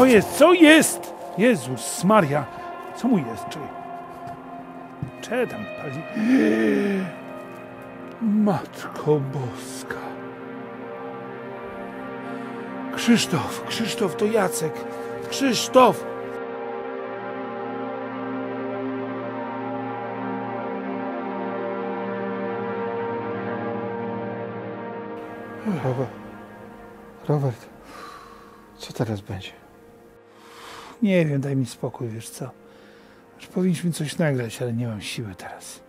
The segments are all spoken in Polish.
Co jest? Co jest? Jezus Maria. Co mu jest? Czy... Cze Matko Boska. Krzysztof, Krzysztof to Jacek. Krzysztof! Robert. Robert, co teraz będzie? Nie wiem, daj mi spokój, wiesz co. Aż powinniśmy coś nagrać, ale nie mam siły teraz.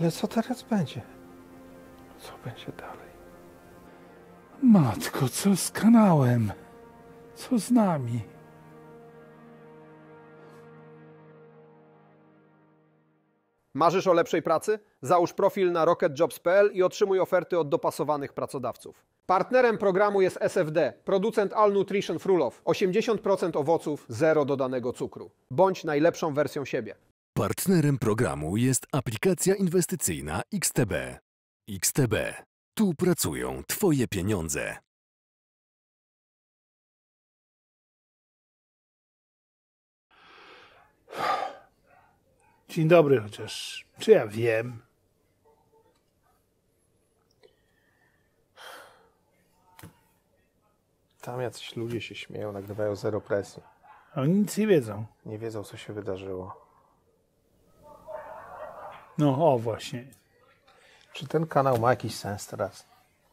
Ale co teraz będzie? Co będzie dalej? Matko, co z kanałem? Co z nami? Marzysz o lepszej pracy? Załóż profil na rocketjobs.pl i otrzymuj oferty od dopasowanych pracodawców. Partnerem programu jest SFD, producent All Nutrition Frulow. 80% owoców, zero dodanego cukru. Bądź najlepszą wersją siebie. Partnerem programu jest aplikacja inwestycyjna XTB. XTB. Tu pracują Twoje pieniądze. Dzień dobry, chociaż czy ja wiem? Tam jacyś ludzie się śmieją, nagrywają zero presji. Oni nic nie wiedzą. Nie wiedzą, co się wydarzyło. No, o właśnie. Czy ten kanał ma jakiś sens teraz?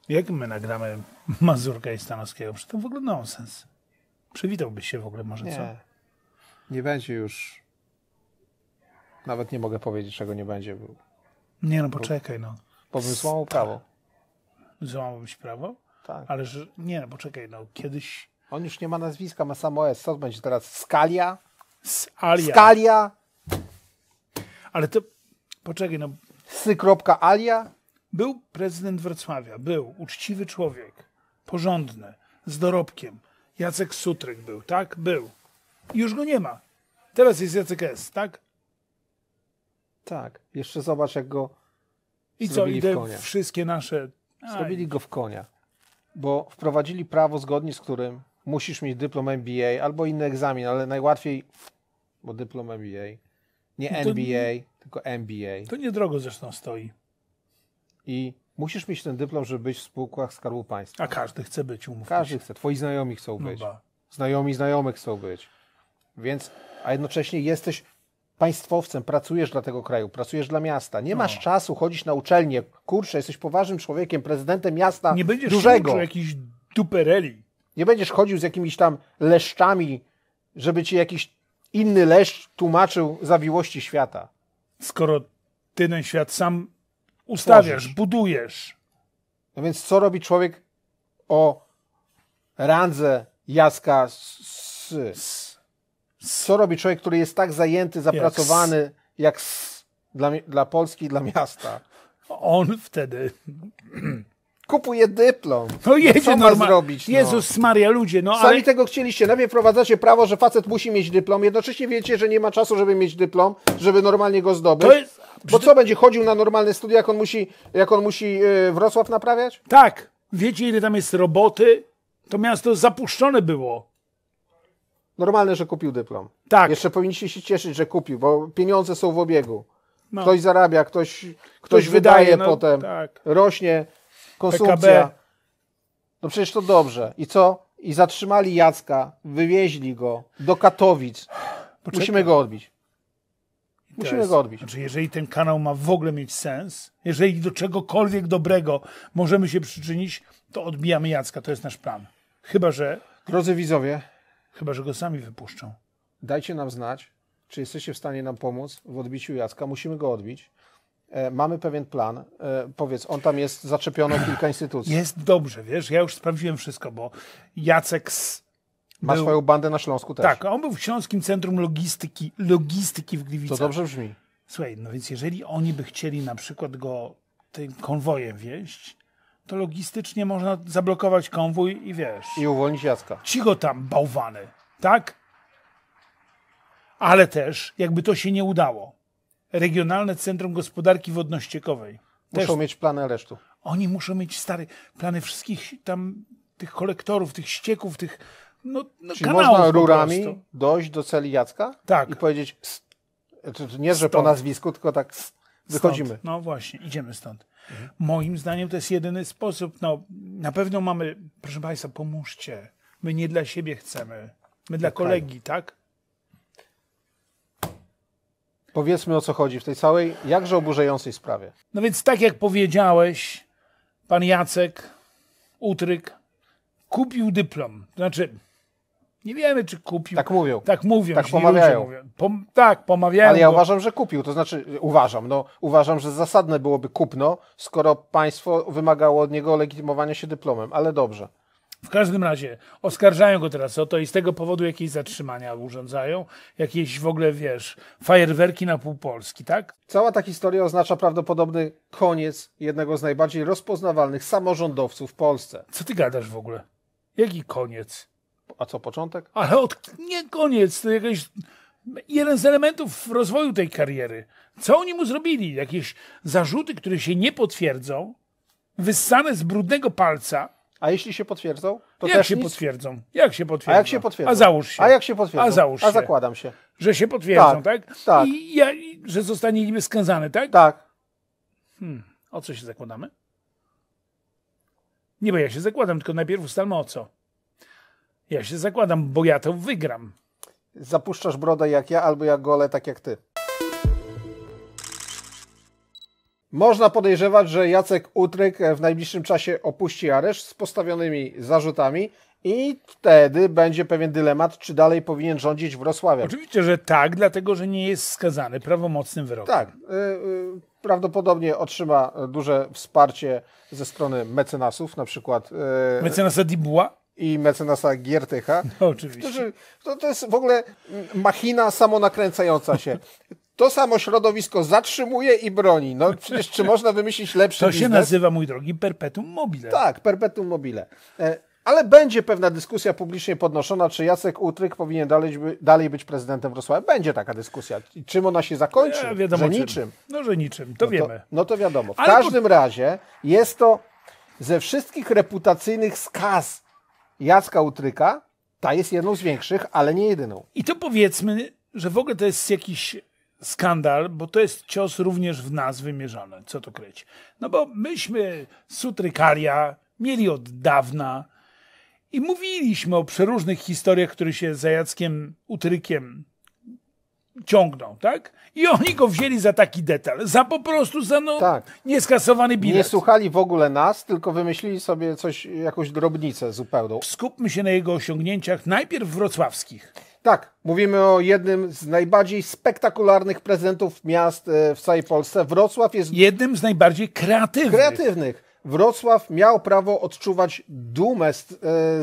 Jak my nagramy Mazurka i Stanowskiego? czy to w ogóle nonsens. Przywitałbyś się w ogóle może, nie. co? Nie będzie już. Nawet nie mogę powiedzieć, czego nie będzie. Bo... Nie no, poczekaj no. Bo bym złamał prawo. Złamałbyś prawo? Tak. Ale że nie, bo no, czekaj, no kiedyś. On już nie ma nazwiska, ma samo S. Co będzie teraz? Skalia? Skalia. Skalia. Ale to. Poczekaj, no. Sy.alia? Był prezydent Wrocławia, był uczciwy człowiek, porządny, z dorobkiem. Jacek Sutryk był, tak? Był. I już go nie ma. Teraz jest Jacek S, tak? Tak. Jeszcze zobacz, jak go. I co, idę wszystkie nasze. Aj. Zrobili go w konia bo wprowadzili prawo, zgodnie z którym musisz mieć dyplom MBA albo inny egzamin, ale najłatwiej, bo dyplom MBA, nie no NBA, tylko MBA. To niedrogo zresztą stoi. I musisz mieć ten dyplom, żeby być w spółkach Skarbu Państwa. A każdy chce być, umówmy Każdy chce, twoi znajomi chcą no być. No znajomi znajomych chcą być. Więc, a jednocześnie jesteś państwowcem, pracujesz dla tego kraju, pracujesz dla miasta, nie no. masz no. czasu chodzić na uczelnię, kurczę, jesteś poważnym człowiekiem, prezydentem miasta nie będziesz dużego. Nie jakiś dupereli. Nie będziesz chodził z jakimiś tam leszczami, żeby ci jakiś inny leszcz tłumaczył zawiłości świata. Skoro ty ten świat sam ustawiasz, Tworzysz. budujesz. No więc co robi człowiek o randze Jaska z... z co robi człowiek, który jest tak zajęty, zapracowany, jak, jak s, dla, dla Polski dla miasta? On wtedy kupuje dyplom. No jedzie Co normal... zrobić? No. Jezus Maria, ludzie, no Sami ale... tego chcieliście. Najpierw prowadzacie prawo, że facet musi mieć dyplom, jednocześnie wiecie, że nie ma czasu, żeby mieć dyplom, żeby normalnie go zdobyć. To jest... Bo co, będzie chodził na normalne studia, jak on musi, jak on musi yy, Wrocław naprawiać? Tak. Wiecie, ile tam jest roboty? To miasto zapuszczone było. Normalne, że kupił dyplom. Tak. Jeszcze powinniście się cieszyć, że kupił, bo pieniądze są w obiegu. No. Ktoś zarabia, ktoś, ktoś, ktoś wydaje, no, potem, tak. rośnie konsumpcja. PKB. No przecież to dobrze. I co? I zatrzymali Jacka, wywieźli go do Katowic. Poczekaj. Musimy go odbić. Musimy go odbić. Znaczy, jeżeli ten kanał ma w ogóle mieć sens, jeżeli do czegokolwiek dobrego możemy się przyczynić, to odbijamy Jacka. To jest nasz plan. Chyba, że... Drodzy widzowie, Chyba, że go sami wypuszczą. Dajcie nam znać, czy jesteście w stanie nam pomóc w odbiciu Jacka. Musimy go odbić. E, mamy pewien plan. E, powiedz, on tam jest zaczepiono kilka instytucji. Jest dobrze, wiesz, ja już sprawdziłem wszystko, bo Jacek z... Ma był... swoją bandę na Śląsku też. Tak, on był w Śląskim Centrum Logistyki, Logistyki w Gliwicach. To dobrze brzmi. Słuchaj, no więc jeżeli oni by chcieli na przykład go tym konwojem wieść, to logistycznie można zablokować konwój i wiesz. I uwolnić Jacka. Cicho tam, bałwany, tak? Ale też, jakby to się nie udało, Regionalne Centrum Gospodarki Wodno-Ściekowej. Muszą też, mieć plany aresztu. Oni muszą mieć stare plany wszystkich tam tych kolektorów, tych ścieków, tych no, no Czyli można rurami dojść do celi Jacka tak. i powiedzieć, nie, że Stąd. po nazwisku, tylko tak wychodzimy. Stąd. No właśnie, idziemy stąd. Mhm. Moim zdaniem to jest jedyny sposób. No, na pewno mamy, proszę Państwa, pomóżcie. My nie dla siebie chcemy. My dla tak. kolegi, tak? Powiedzmy o co chodzi w tej całej, jakże oburzającej sprawie. No więc, tak jak powiedziałeś, pan Jacek Utryk kupił dyplom. To znaczy, nie wiemy, czy kupił. Tak mówią. Tak mówią. Tak pomawiają. Mówią. Pom tak, pomawiają. Ale ja uważam, że kupił. To znaczy, uważam, no, uważam, że zasadne byłoby kupno, skoro państwo wymagało od niego legitymowania się dyplomem, ale dobrze. W każdym razie oskarżają go teraz o to i z tego powodu jakieś zatrzymania urządzają, jakieś w ogóle, wiesz, fajerwerki na pół Polski, tak? Cała ta historia oznacza prawdopodobny koniec jednego z najbardziej rozpoznawalnych samorządowców w Polsce. Co ty gadasz w ogóle? Jaki koniec? A co, początek? Ale od, nie koniec, to jakiś jeden z elementów rozwoju tej kariery. Co oni mu zrobili? Jakieś zarzuty, które się nie potwierdzą, wyssane z brudnego palca. A jeśli się potwierdzą, to jak też się nic? potwierdzą? Jak się potwierdzą? A jak się potwierdzą? A załóż się. A jak się potwierdzą? A załóż się. A zakładam się. Że się potwierdzą, tak? Tak. tak. I, ja, że zostanie niby skazany, tak? Tak. Hmm. O co się zakładamy? Nie, bo ja się zakładam, tylko najpierw ustalmy o co. Ja się zakładam, bo ja to wygram. Zapuszczasz brodę jak ja, albo ja gole tak jak ty. Można podejrzewać, że Jacek Utryk w najbliższym czasie opuści areszt z postawionymi zarzutami i wtedy będzie pewien dylemat, czy dalej powinien rządzić Wrocławiem. Oczywiście, że tak, dlatego że nie jest skazany prawomocnym wyrokiem. Tak. Y, y, prawdopodobnie otrzyma duże wsparcie ze strony mecenasów, na przykład... Y, Mecenasa Dibuła? i mecenasa Giertycha. No, oczywiście. Którzy, to, to jest w ogóle machina samonakręcająca się. To samo środowisko zatrzymuje i broni. No przecież czy można wymyślić lepsze? To biznes? się nazywa, mój drogi, perpetuum mobile. Tak, perpetuum mobile. E, ale będzie pewna dyskusja publicznie podnoszona, czy Jacek Utryk powinien dalej, dalej być prezydentem Wrocławia. Będzie taka dyskusja. I czym ona się zakończy? Ja, wiadomo, że niczym. No, że niczym, to no wiemy. To, no to wiadomo. W Ale każdym po... razie jest to ze wszystkich reputacyjnych skaz Jacka Utryka, ta jest jedną z większych, ale nie jedyną. I to powiedzmy, że w ogóle to jest jakiś skandal, bo to jest cios również w nas wymierzony, co to kryć. No bo myśmy sutrykaria mieli od dawna i mówiliśmy o przeróżnych historiach, które się za Jackiem Utrykiem ciągnął, tak? I oni go wzięli za taki detal, za po prostu za no, tak. nieskasowany bilet. Nie słuchali w ogóle nas, tylko wymyślili sobie coś, jakąś drobnicę zupełną. Skupmy się na jego osiągnięciach, najpierw wrocławskich. Tak, mówimy o jednym z najbardziej spektakularnych prezentów miast e, w całej Polsce. Wrocław jest... Jednym z najbardziej kreatywnych. Kreatywnych. Wrocław miał prawo odczuwać dumę z, e,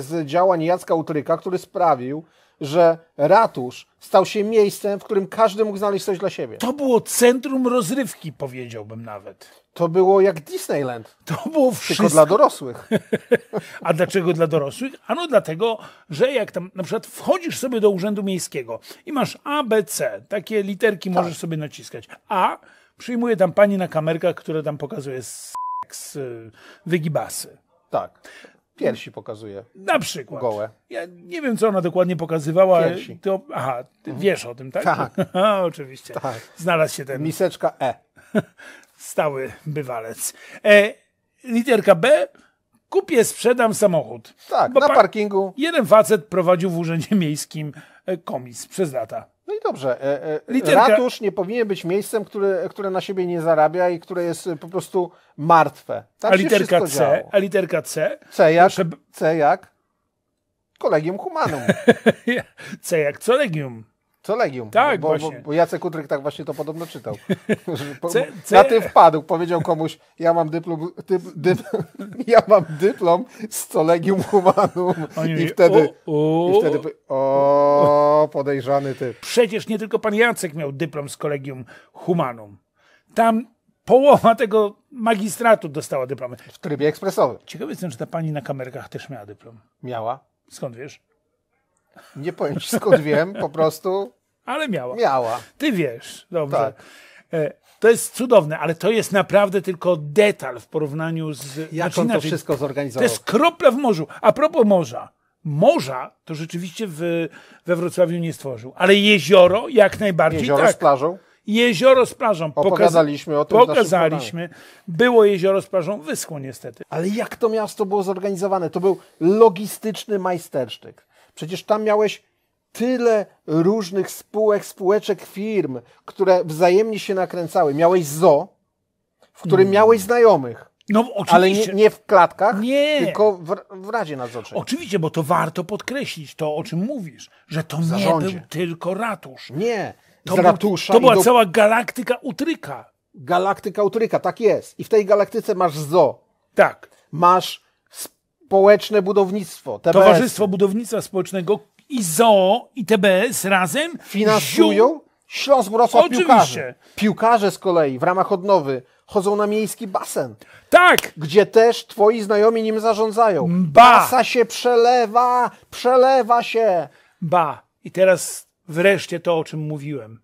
z działań Jacka Utryka, który sprawił, że ratusz stał się miejscem, w którym każdy mógł znaleźć coś dla siebie. To było centrum rozrywki, powiedziałbym nawet. To było jak Disneyland. To było wszystko. Tylko dla dorosłych. A dlaczego dla dorosłych? Ano dlatego, że jak tam na przykład wchodzisz sobie do urzędu miejskiego i masz A, B, C, takie literki tak. możesz sobie naciskać. A przyjmuje tam pani na kamerkach, która tam pokazuje seks, wygibasy. Tak. Piersi pokazuje. Na przykład. Gołe. Ja nie wiem, co ona dokładnie pokazywała. Piersi. Ty, aha, ty mhm. wiesz o tym, tak? Tak. Oczywiście. Tak. Znalazł się ten... Miseczka E. Stały bywalec. E, literka B. Kupię, sprzedam samochód. Tak, Bo na parkingu. Jeden facet prowadził w urzędzie miejskim e, komis przez lata. No i dobrze. E, e ratusz nie powinien być miejscem, które, które na siebie nie zarabia i które jest e, po prostu martwe. Tak a literka C, działo. a literka C. C jak? Proszę... C jak? Kolegium Humanum. C jak Kolegium. Co Legium? Tak, bo, właśnie. Bo, bo Jacek Kutryk tak właśnie to podobno czytał. Na tym wpadł, powiedział komuś, ja mam dyplom, dyp, ja mam dyplom z Colegium Humanum. I mówi, wtedy, o, o, i wtedy o, podejrzany ty. Przecież nie tylko pan Jacek miał dyplom z Kolegium Humanum. Tam połowa tego magistratu dostała dyplomy. W trybie ekspresowym. Ciekawe jestem, czy ta pani na kamerkach też miała dyplom. Miała. Skąd wiesz? Nie powiem ci skąd wiem, po prostu. Ale miała. Miała. Ty wiesz, dobrze. Tak. E, to jest cudowne, ale to jest naprawdę tylko detal w porównaniu z. Jak znaczy, on to inaczej, wszystko zorganizował? To jest kropla w morzu. A propos morza. Morza to rzeczywiście w, we Wrocławiu nie stworzył, ale jezioro jak najbardziej. Jezioro tak. z plażą? Jezioro z plażą. Pokazaliśmy o tym. Pokazaliśmy. Było jezioro z plażą, wyschło niestety. Ale jak to miasto było zorganizowane? To był logistyczny majstersztyk. Przecież tam miałeś tyle różnych spółek, spółeczek, firm, które wzajemnie się nakręcały. Miałeś zo, w którym mm. miałeś znajomych. No, oczywiście. Ale nie, nie w klatkach, nie. tylko w, w Radzie Nadzorczej. Oczywiście, bo to warto podkreślić, to o czym mówisz, że to nie był tylko ratusz. Nie, to, to była do... cała galaktyka utryka. Galaktyka utryka, tak jest. I w tej galaktyce masz zo. Tak. Masz społeczne budownictwo. TBS. Towarzystwo Budownictwa Społecznego i ZOO i TBS razem finansują Śląsk Wrocław Oczywiście. Piłkarze z kolei w ramach odnowy chodzą na miejski basen. Tak! Gdzie też twoi znajomi nim zarządzają. Ba! Masa się przelewa, przelewa się. Ba! I teraz wreszcie to, o czym mówiłem.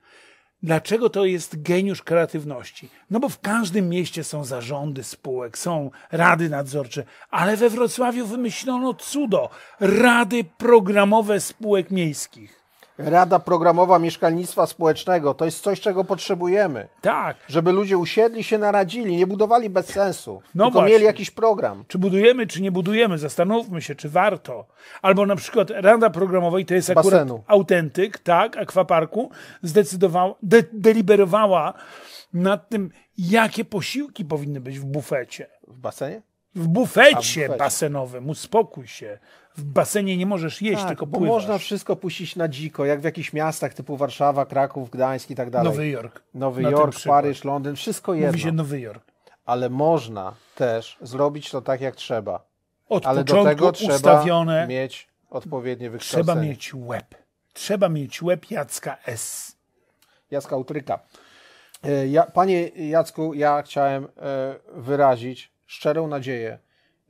Dlaczego to jest geniusz kreatywności? No bo w każdym mieście są zarządy spółek, są rady nadzorcze, ale we Wrocławiu wymyślono cudo rady programowe spółek miejskich. Rada Programowa Mieszkalnictwa Społecznego to jest coś, czego potrzebujemy. Tak. Żeby ludzie usiedli się naradzili, nie budowali bez sensu. No tylko mieli jakiś program. Czy budujemy, czy nie budujemy, zastanówmy się, czy warto. Albo na przykład Rada Programowej, to jest akurat Basenu. autentyk, tak, akwaparku, zdecydowała, de deliberowała nad tym, jakie posiłki powinny być w bufecie. W basenie? W bufecie A, basenowym, uspokój się. W basenie nie możesz jeść, tak, tylko pływasz. Bo można wszystko puścić na dziko, jak w jakichś miastach typu Warszawa, Kraków, Gdańsk i tak dalej. Nowy Jork. Nowy na Jork, Paryż, Londyn, wszystko jedno. Mówi się Nowy Jork. Ale można też zrobić to tak, jak trzeba. Od Ale do tego trzeba mieć odpowiednie wykształcenie. Trzeba mieć łeb. Trzeba mieć łeb Jacka S. Jacka Utryka. E, panie Jacku, ja chciałem e, wyrazić szczerą nadzieję,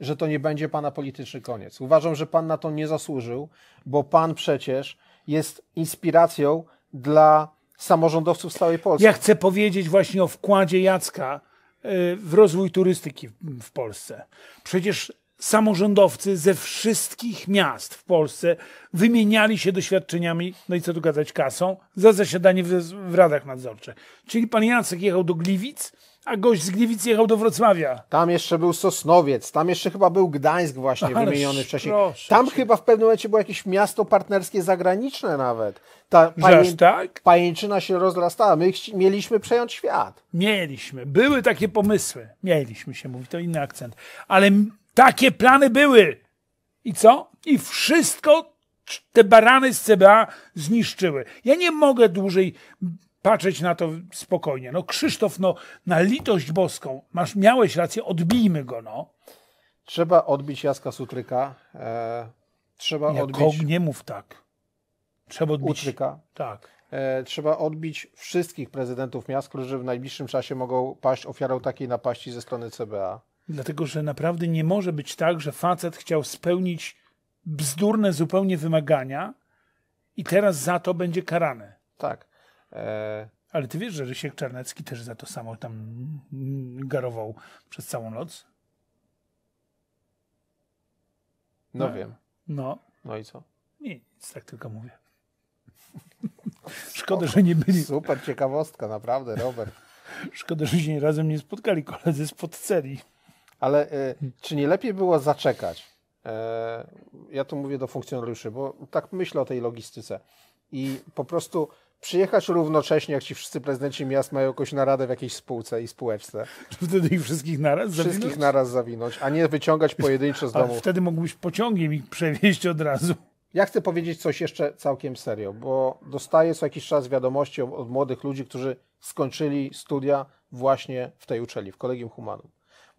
że to nie będzie pana polityczny koniec. Uważam, że pan na to nie zasłużył, bo pan przecież jest inspiracją dla samorządowców z całej Polski. Ja chcę powiedzieć właśnie o wkładzie Jacka y, w rozwój turystyki w Polsce. Przecież samorządowcy ze wszystkich miast w Polsce wymieniali się doświadczeniami, no i co tu gadać, kasą, za zasiadanie w, w radach nadzorczych. Czyli pan Jacek jechał do Gliwic, a gość z Gliwic jechał do Wrocławia. Tam jeszcze był Sosnowiec, tam jeszcze chyba był Gdańsk właśnie Ależ wymieniony wcześniej. Tam się. chyba w pewnym momencie było jakieś miasto partnerskie zagraniczne nawet. Ta pajęc tak? pajęczyna się rozrastała. My mieliśmy przejąć świat. Mieliśmy. Były takie pomysły. Mieliśmy się, mówi to inny akcent. Ale takie plany były. I co? I wszystko te barany z CBA zniszczyły. Ja nie mogę dłużej patrzeć na to spokojnie. No Krzysztof, no na litość boską, masz, miałeś rację, odbijmy go, no. Trzeba odbić Jaska Sutryka. E, trzeba nie, odbić... Nie mów tak. Trzeba odbić... Utryka. Tak. E, trzeba odbić wszystkich prezydentów miast, którzy w najbliższym czasie mogą paść ofiarą takiej napaści ze strony CBA. Dlatego, że naprawdę nie może być tak, że facet chciał spełnić bzdurne zupełnie wymagania i teraz za to będzie karany. Tak. E... Ale ty wiesz, że Rysiek Czarnecki też za to samo tam garował przez całą noc? No, no wiem. No. No i co? Nie, nic, tak tylko mówię. Szkoda, że nie byli. Super ciekawostka, naprawdę, Robert. Szkoda, że się razem nie spotkali koledzy z podceli. Ale e, hmm. czy nie lepiej było zaczekać? E, ja tu mówię do funkcjonariuszy, bo tak myślę o tej logistyce. I po prostu przyjechać równocześnie, jak ci wszyscy prezydenci miast mają jakąś naradę w jakiejś spółce i spółeczce. wtedy ich wszystkich naraz zawinąć? Wszystkich naraz zawinąć, a nie wyciągać pojedynczo z domu. Wtedy mógłbyś pociągiem ich przewieźć od razu. Ja chcę powiedzieć coś jeszcze całkiem serio, bo dostaję co jakiś czas wiadomości od młodych ludzi, którzy skończyli studia właśnie w tej uczelni, w Kolegium Humanum.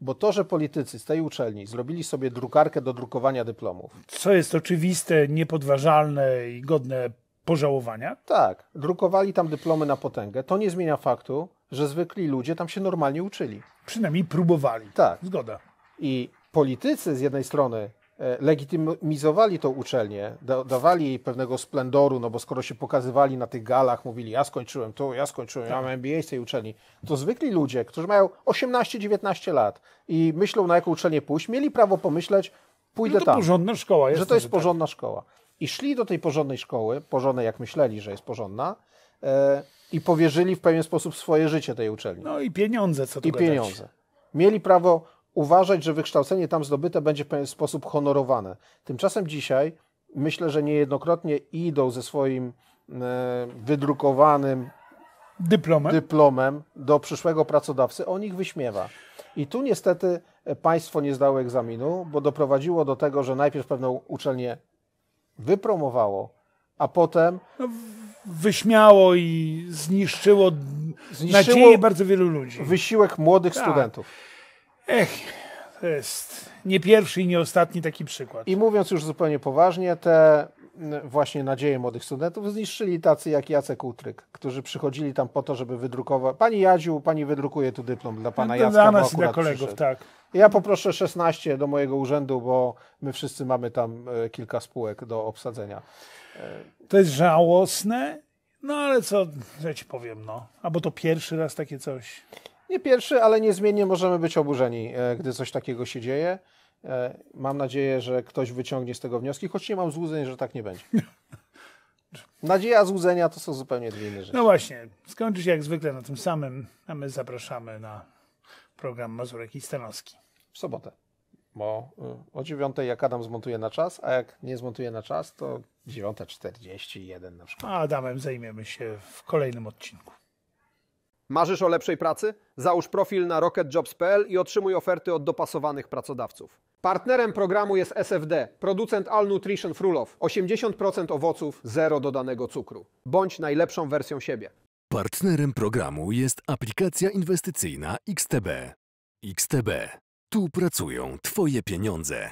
Bo to, że politycy z tej uczelni zrobili sobie drukarkę do drukowania dyplomów. Co jest oczywiste, niepodważalne i godne pożałowania? Tak, drukowali tam dyplomy na potęgę. To nie zmienia faktu, że zwykli ludzie tam się normalnie uczyli. Przynajmniej próbowali. Tak. Zgoda. I politycy z jednej strony E, legitymizowali tą uczelnię, da, dawali jej pewnego splendoru, no bo skoro się pokazywali na tych galach, mówili ja skończyłem to, ja skończyłem, ja mam MBA z tej uczelni, to zwykli ludzie, którzy mają 18-19 lat i myślą na jaką uczelnię pójść, mieli prawo pomyśleć, pójdę no to tam. porządna szkoła. Jest że to tak. jest porządna tak. szkoła. I szli do tej porządnej szkoły, porządnej jak myśleli, że jest porządna, e, i powierzyli w pewien sposób swoje życie tej uczelni. No i pieniądze, co to I gadać. pieniądze. Mieli prawo uważać, że wykształcenie tam zdobyte będzie w pewien sposób honorowane. Tymczasem dzisiaj myślę, że niejednokrotnie idą ze swoim e, wydrukowanym dyplomem. dyplomem do przyszłego pracodawcy, on ich wyśmiewa. I tu niestety e, państwo nie zdało egzaminu, bo doprowadziło do tego, że najpierw pewną uczelnię wypromowało, a potem. No, wyśmiało i zniszczyło, zniszczyło nadzieję bardzo wielu ludzi. Wysiłek młodych tak. studentów. Ech, to jest nie pierwszy i nie ostatni taki przykład. I mówiąc już zupełnie poważnie, te właśnie nadzieje młodych studentów zniszczyli tacy jak Jacek Utryk, którzy przychodzili tam po to, żeby wydrukować. Pani Jadziu, pani wydrukuje tu dyplom dla pana no Jacka. Dla nas i dla kolegów, przyszedł. tak. Ja poproszę 16 do mojego urzędu, bo my wszyscy mamy tam e, kilka spółek do obsadzenia. E, to jest żałosne, no ale co, że ja ci powiem, no. Albo to pierwszy raz takie coś. Nie pierwszy, ale niezmiennie możemy być oburzeni, e, gdy coś takiego się dzieje. E, mam nadzieję, że ktoś wyciągnie z tego wnioski, choć nie mam złudzeń, że tak nie będzie. Nadzieja złudzenia to są zupełnie dwie inne rzeczy. No właśnie, skończy się jak zwykle na tym samym, a my zapraszamy na program Mazurek i Stanowski. W sobotę. Bo y, o dziewiątej jak Adam zmontuje na czas, a jak nie zmontuje na czas, to czterdzieści jeden na przykład. A Adamem zajmiemy się w kolejnym odcinku. Marzysz o lepszej pracy? Załóż profil na rocketjobs.pl i otrzymuj oferty od dopasowanych pracodawców. Partnerem programu jest SFD, producent All Nutrition Frulow. 80% owoców, zero dodanego cukru. Bądź najlepszą wersją siebie. Partnerem programu jest aplikacja inwestycyjna XTB. XTB. Tu pracują Twoje pieniądze.